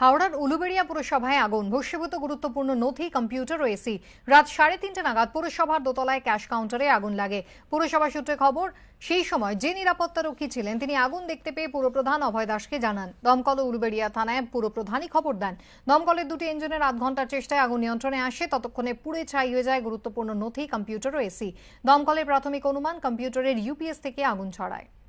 হাওড়ার উলুবেড়িয়া পুরসভায় আগুন ভস্মীভূত গুরুত্বপূর্ণ নথি কম্পিউটার ও এসি রাত সাড়ে তিনটে নাগাদ পুরসভার দোতলায় ক্যাশ কাউন্টারে আগুন লাগে পুরসভা সূত্রে খবর সেই সময় যে নিরাপত্তারক্ষী ছিলেন তিনি আগুন দেখতে পেয়ে পুরপ্রধান অভয় দাসকে জানান দমকল উলুবেড়িয়া থানায় পুরপ্রধানই খবর দেন দমকলের দুটি ইঞ্জিনের আধ ঘন্টার চেষ্টায় আগুন নিয়ন্ত্রণে আসে ততক্ষণে পুড়ে ছাই হয়ে যায় গুরুত্বপূর্ণ নথি কম্পিউটার ও এসি দমকলের প্রাথমিক অনুমান কম্পিউটারের ইউপিএস থেকে আগুন ছড়ায়